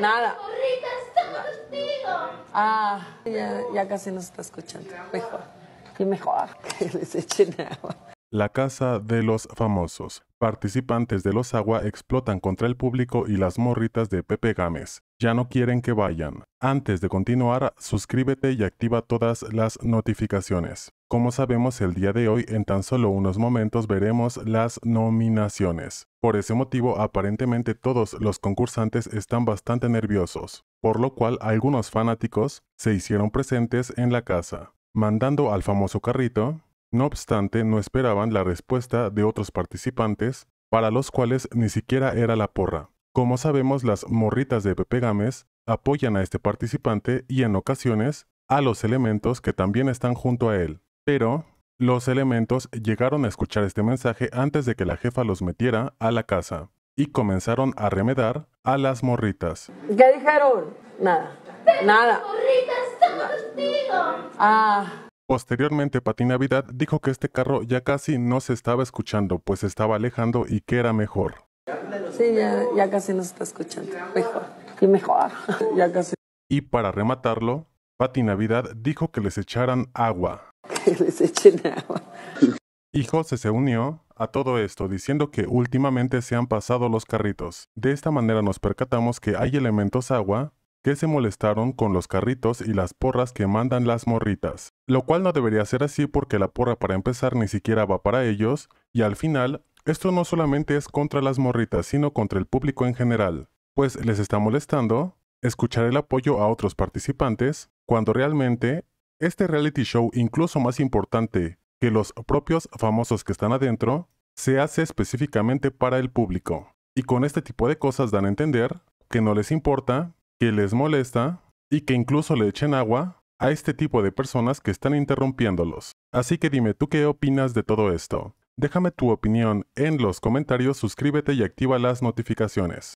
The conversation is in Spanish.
Nada. Ah, ya, ya casi nos está escuchando. Mejor. Y mejor que les echen agua. La casa de los famosos. Participantes de los agua explotan contra el público y las morritas de Pepe Gámez. Ya no quieren que vayan. Antes de continuar, suscríbete y activa todas las notificaciones. Como sabemos, el día de hoy en tan solo unos momentos veremos las nominaciones. Por ese motivo, aparentemente todos los concursantes están bastante nerviosos, por lo cual algunos fanáticos se hicieron presentes en la casa, mandando al famoso carrito, no obstante, no esperaban la respuesta de otros participantes, para los cuales ni siquiera era la porra. Como sabemos, las morritas de Pepe Gámez apoyan a este participante y en ocasiones a los elementos que también están junto a él. Pero los elementos llegaron a escuchar este mensaje antes de que la jefa los metiera a la casa y comenzaron a remedar a las morritas. ¿Qué dijeron? Nada. nada. morritas están Ah. Posteriormente, Pati Navidad dijo que este carro ya casi no se estaba escuchando, pues estaba alejando y que era mejor. Sí, ya, ya casi no se está escuchando. Mejor. Y mejor. ya casi. Y para rematarlo, Pati Navidad dijo que les echaran agua. Que les echen agua. Y José se unió a todo esto diciendo que últimamente se han pasado los carritos. De esta manera nos percatamos que hay elementos agua que se molestaron con los carritos y las porras que mandan las morritas. Lo cual no debería ser así porque la porra para empezar ni siquiera va para ellos, y al final, esto no solamente es contra las morritas, sino contra el público en general, pues les está molestando escuchar el apoyo a otros participantes, cuando realmente este reality show, incluso más importante que los propios famosos que están adentro, se hace específicamente para el público. Y con este tipo de cosas dan a entender que no les importa que les molesta y que incluso le echen agua a este tipo de personas que están interrumpiéndolos. Así que dime tú qué opinas de todo esto. Déjame tu opinión en los comentarios, suscríbete y activa las notificaciones.